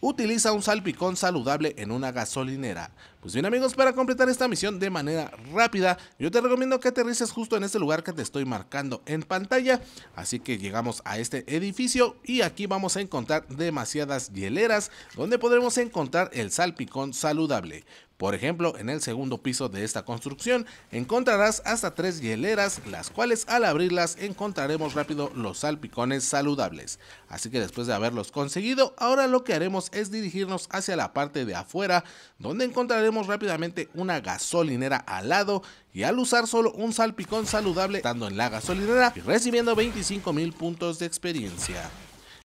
utiliza un salpicón saludable en una gasolinera. Pues bien amigos, para completar esta misión de manera rápida, yo te recomiendo que aterrices justo en este lugar que te estoy marcando en pantalla. Así que llegamos a este edificio y aquí vamos a encontrar demasiadas hieleras donde podremos encontrar el salpicón saludable. Por ejemplo, en el segundo piso de esta construcción encontrarás hasta tres hieleras, las cuales al abrirlas encontraremos rápido los salpicones saludables. Así que después de haberlos conseguido, ahora lo que haremos es dirigirnos hacia la parte de afuera, donde encontraremos rápidamente una gasolinera al lado y al usar solo un salpicón saludable, estando en la gasolinera y recibiendo 25 mil puntos de experiencia.